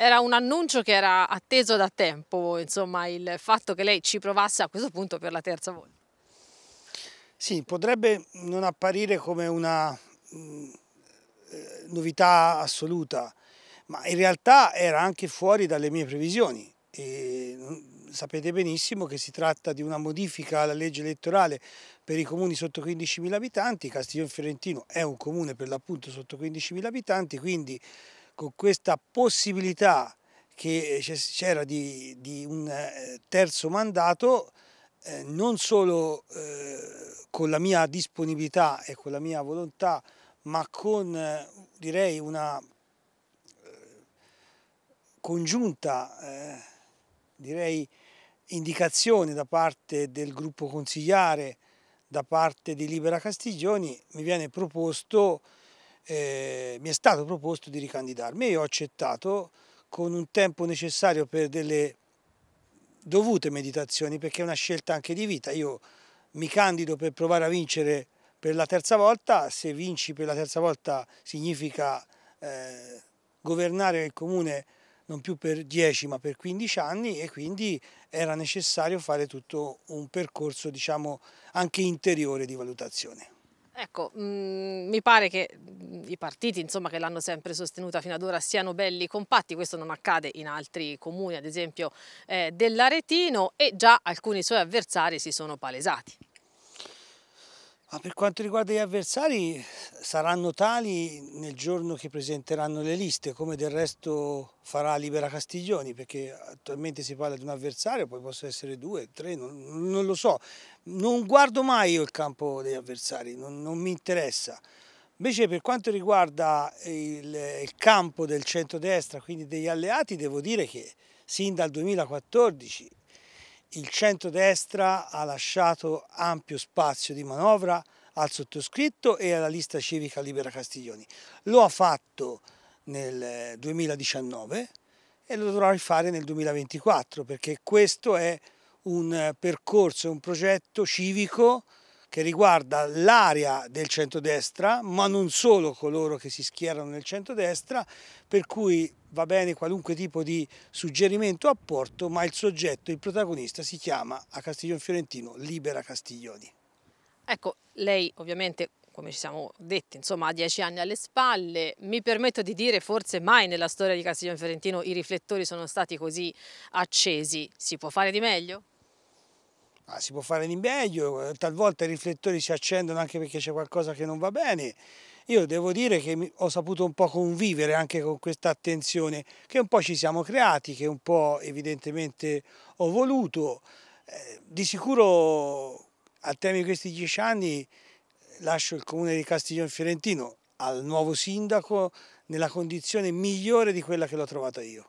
Era un annuncio che era atteso da tempo, insomma, il fatto che lei ci provasse a questo punto per la terza volta. Sì, potrebbe non apparire come una mh, mm, eh, novità assoluta, ma in realtà era anche fuori dalle mie previsioni. E mm, sapete benissimo che si tratta di una modifica alla legge elettorale per i comuni sotto 15.000 abitanti, Castiglione Fiorentino è un comune per l'appunto sotto 15.000 abitanti, quindi con questa possibilità che eh, c'era di, di, un eh, terzo mandato, eh, non solo eh, con la mia disponibilità e con la mia volontà, ma con eh, direi una eh, congiunta direi, indicazione da parte del gruppo consigliare, da parte di Libera Castiglioni, mi viene proposto eh, mi è stato proposto di ricandidarmi e io ho accettato con un tempo necessario per delle dovute meditazioni perché è una scelta anche di vita. Io mi candido per provare a vincere per la terza volta, se vinci per la terza volta significa eh, governare il comune non più per 10 ma per 15 anni e quindi era necessario fare tutto un percorso diciamo anche interiore di valutazione. Ecco, mh, mm, mi pare che i partiti insomma, che l'hanno sempre sostenuta fino ad ora siano belli compatti, questo non accade in altri comuni ad esempio eh, dell'Aretino e già alcuni suoi avversari si sono palesati. Ma per quanto riguarda gli avversari saranno tali nel giorno che presenteranno le liste, come del resto farà Libera Castiglioni, perché attualmente si parla di un avversario, poi possono essere due, tre, non, non lo so. Non guardo mai io il campo degli avversari, non, non mi interessa. Invece per quanto riguarda il, il campo del centrodestra, quindi degli alleati, devo dire che sin dal 2014 il centrodestra ha lasciato ampio spazio di manovra al sottoscritto e alla lista civica Libera Castiglioni. Lo ha fatto nel 2019 e lo dovrà rifare nel 2024 perché questo è un percorso, un progetto civico che riguarda l'area del centrodestra, ma non solo coloro che si schierano nel centrodestra, per cui va bene qualunque tipo di suggerimento o apporto, ma il soggetto, il protagonista si chiama a Castiglione Fiorentino Libera Castiglioni. Ecco, lei ovviamente come ci siamo detti, insomma, ha dieci anni alle spalle. Mi permetto di dire, forse mai nella storia di Castiglione Fiorentino i riflettori sono stati così accesi. Si può fare di meglio? Ma ah, si può fare di meglio, eh, talvolta i riflettori si accendono anche perché c'è qualcosa che non va bene. Io devo dire che ho saputo un po' convivere anche con questa attenzione che un po' ci siamo creati, che un po' evidentemente ho voluto. Eh, di sicuro al termine di questi dieci anni eh, lascio il comune di Castiglione Fiorentino al nuovo sindaco nella condizione migliore di quella che l'ho trovata io.